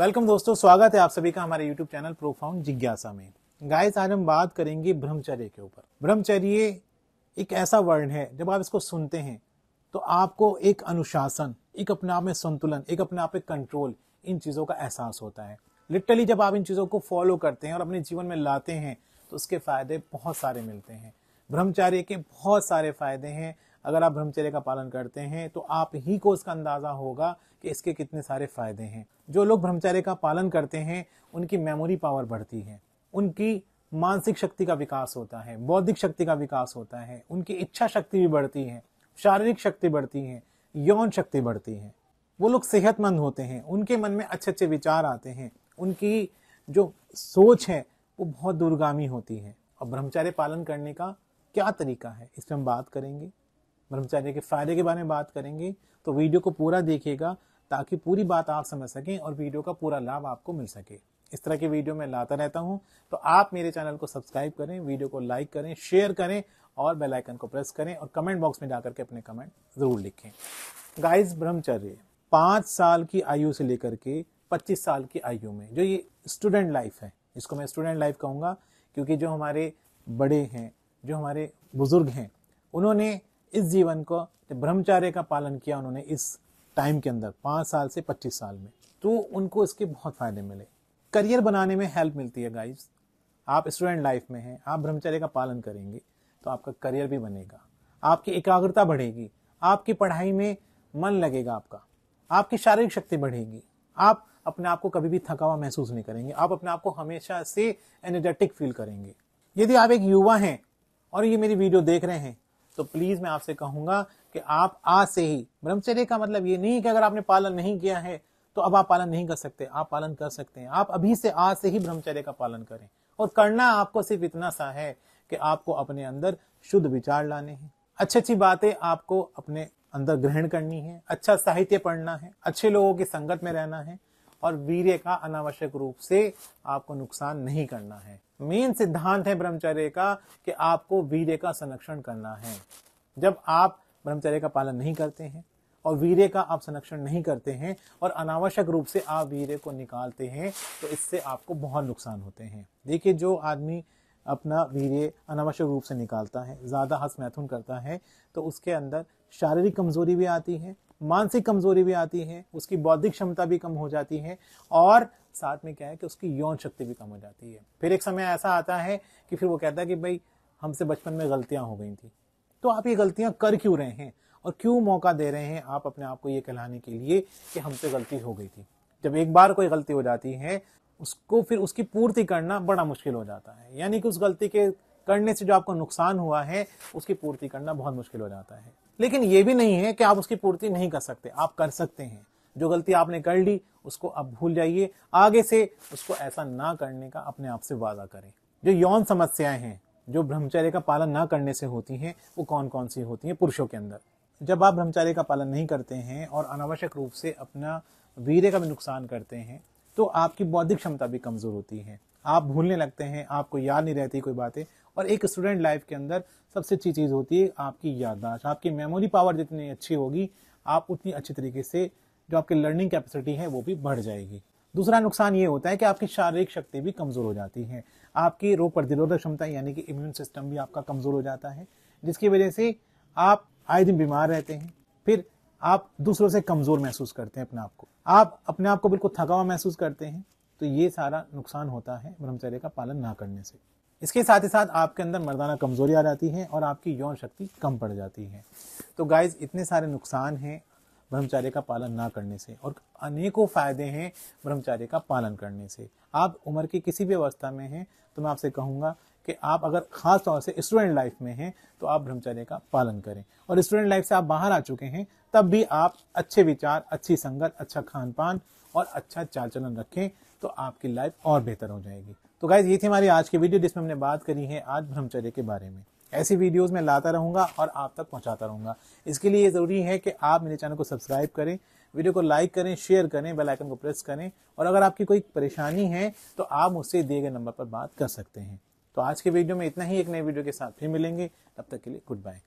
welcome दोस्तों स्वागत है आप सभी का हमारे YouTube चैनल प्रोफाउंड जिज्ञासा में गाइस आज हम बात करेंगे ब्रह्मचर्य के ऊपर ब्रह्मचर्य एक ऐसा वर्ड है जब आप इसको सुनते हैं तो आपको एक अनुशासन एक अपने आप में संतुलन एक अपने आप में कंट्रोल इन चीज़ों का एहसास होता है लिटरली जब आप इन चीज़ों को फॉलो करते हैं और अपने जीवन में लाते हैं तो उसके फायदे बहुत सारे मिलते हैं ब्रह्मचर्य के बहुत सारे फायदे हैं अगर आप ब्रह्मचर्य का पालन करते हैं तो आप ही को इसका अंदाजा होगा कि इसके कितने सारे फायदे हैं जो लोग ब्रह्मचर्य का पालन करते हैं उनकी मेमोरी पावर बढ़ती है उनकी मानसिक शक्ति का विकास होता है बौद्धिक शक्ति का विकास होता है उनकी इच्छा शक्ति भी बढ़ती है शारीरिक शक्ति बढ़ती है यौन शक्ति बढ़ती है वो लोग सेहतमंद होते हैं उनके मन में अच्छे अच्छे विचार आते हैं उनकी जो सोच है वो बहुत दूरगामी होती है और ब्रह्मचार्य पालन करने का क्या तरीका है इस पर हम बात करेंगे ब्रह्मचर्य के फायदे के बारे में बात करेंगे तो वीडियो को पूरा देखिएगा ताकि पूरी बात आप समझ सकें और वीडियो का पूरा लाभ आपको मिल सके इस तरह के वीडियो मैं लाता रहता हूं तो आप मेरे चैनल को सब्सक्राइब करें वीडियो को लाइक करें शेयर करें और बेल आइकन को प्रेस करें और कमेंट बॉक्स में जाकर के अपने कमेंट जरूर लिखें गाइस ब्रह्मचर्य पाँच साल की आयु से लेकर के पच्चीस साल की आयु में जो ये स्टूडेंट लाइफ है इसको मैं स्टूडेंट लाइफ कहूँगा क्योंकि जो हमारे बड़े हैं जो हमारे बुजुर्ग हैं उन्होंने इस जीवन को ब्रह्मचार्य का पालन किया उन्होंने इस टाइम के अंदर पाँच साल से पच्चीस साल में तो उनको इसके बहुत फ़ायदे मिले करियर बनाने में हेल्प मिलती है गाइज आप स्टूडेंट लाइफ में हैं आप ब्रह्मचर्य का पालन करेंगे तो आपका करियर भी बनेगा आपकी एकाग्रता बढ़ेगी आपकी पढ़ाई में मन लगेगा आपका आपकी शारीरिक शक्ति बढ़ेगी आप अपने आप को कभी भी थकावा महसूस नहीं करेंगे आप अपने आप को हमेशा से एनर्जेटिक फील करेंगे यदि आप एक युवा हैं और ये मेरी वीडियो देख रहे हैं तो प्लीज मैं आपसे कहूंगा कि आप आज से ही ब्रह्मचर्य का मतलब ये नहीं कि अगर आपने पालन नहीं किया है तो अब आप पालन नहीं कर सकते आप पालन कर सकते हैं आप अभी से आज से ही ब्रह्मचर्य का पालन करें और करना आपको सिर्फ इतना सा है कि आपको अपने अंदर शुद्ध विचार लाने हैं अच्छी अच्छी बातें आपको अपने अंदर ग्रहण करनी है अच्छा साहित्य पढ़ना है अच्छे लोगों की संगत में रहना है और वीर्य का अनावश्यक रूप से आपको नुकसान नहीं करना है मेन सिद्धांत है ब्रह्मचर्य का कि आपको वीर्य का संरक्षण करना है जब आप ब्रह्मचर्य का पालन नहीं करते हैं और वीर्य का आप संरक्षण नहीं करते हैं और अनावश्यक रूप से आप वीर्य को निकालते हैं तो इससे आपको बहुत नुकसान होते हैं देखिए जो आदमी अपना वीर्य अनावश्यक रूप से निकालता है ज़्यादा हंस मैथुन करता है तो उसके अंदर शारीरिक कमजोरी भी आती है मानसिक कमजोरी भी आती है उसकी बौद्धिक क्षमता भी कम हो जाती है और साथ में क्या है कि उसकी यौन शक्ति भी कम हो जाती है फिर एक समय ऐसा आता है कि फिर वो कहता है कि भाई हमसे बचपन में गलतियां हो गई थी तो आप ये गलतियां कर क्यों रहे हैं और क्यों मौका दे रहे हैं आप अपने आप को ये कहलाने के लिए कि हमसे गलती हो गई थी जब एक बार कोई गलती हो जाती है उसको फिर उसकी पूर्ति करना बड़ा मुश्किल हो जाता है यानी कि उस गलती के करने से जो आपको नुकसान हुआ है उसकी पूर्ति करना बहुत मुश्किल हो जाता है लेकिन ये भी नहीं है कि आप उसकी पूर्ति नहीं कर सकते आप कर सकते हैं जो गलती आपने कर ली उसको आप भूल जाइए आगे से उसको ऐसा ना करने का अपने आप से वादा करें जो यौन समस्याएं हैं जो ब्रह्मचर्य का पालन ना करने से होती हैं वो कौन कौन सी होती हैं पुरुषों के अंदर जब आप ब्रह्मचर्य का पालन नहीं करते हैं और अनावश्यक रूप से अपना वीर्य का भी नुकसान करते हैं तो आपकी बौद्धिक क्षमता भी कमज़ोर होती है आप भूलने लगते हैं आपको याद नहीं रहती कोई बातें और एक स्टूडेंट लाइफ के अंदर सबसे अच्छी चीज़ होती है आपकी याददाश्त आपकी मेमोरी पावर जितनी अच्छी होगी आप उतनी अच्छी तरीके से जो आपकी लर्निंग कैपेसिटी है वो भी बढ़ जाएगी दूसरा नुकसान ये होता है कि आपकी शारीरिक शक्ति भी कमज़ोर हो जाती है आपकी रोग प्रतिरोधक क्षमता यानी कि इम्यून सिस्टम भी आपका कमज़ोर हो जाता है जिसकी वजह से आप आए दिन बीमार रहते हैं फिर आप दूसरों से कमजोर महसूस करते हैं अपने आप को आप अपने आप को बिल्कुल थका हुआ महसूस करते हैं तो ये सारा नुकसान होता है ब्रह्मचर्य का पालन ना करने से इसके साथ ही साथ आपके अंदर मर्दाना कमजोरी आ जाती है और आपकी यौन शक्ति कम पड़ जाती है तो गाइज इतने सारे नुकसान हैं ब्रह्मचार्य का पालन ना करने से और अनेकों फायदे हैं ब्रह्मचार्य का पालन करने से आप उम्र की किसी भी अवस्था में हैं तो मैं आपसे कहूँगा कि आप अगर खास तौर से स्टूडेंट लाइफ में हैं तो आप ब्रह्मचर्य का पालन करें और स्टूडेंट लाइफ से आप बाहर आ चुके हैं तब भी आप अच्छे विचार अच्छी संगत अच्छा खान पान और अच्छा चाल चलन रखें तो आपकी लाइफ और बेहतर हो जाएगी तो गाइज ये थी हमारी आज की वीडियो जिसमें हमने बात करी है आज ब्रह्मचर्य के बारे में ऐसी वीडियोस मैं लाता रहूंगा और आप तक पहुंचाता रहूंगा इसके लिए ज़रूरी है कि आप मेरे चैनल को सब्सक्राइब करें वीडियो को लाइक करें शेयर करें बेल आइकन को प्रेस करें और अगर आपकी कोई परेशानी है तो आप मुझसे दिए गए नंबर पर बात कर सकते हैं तो आज के वीडियो में इतना ही एक नए वीडियो के साथ फिर मिलेंगे तब तक के लिए गुड बाय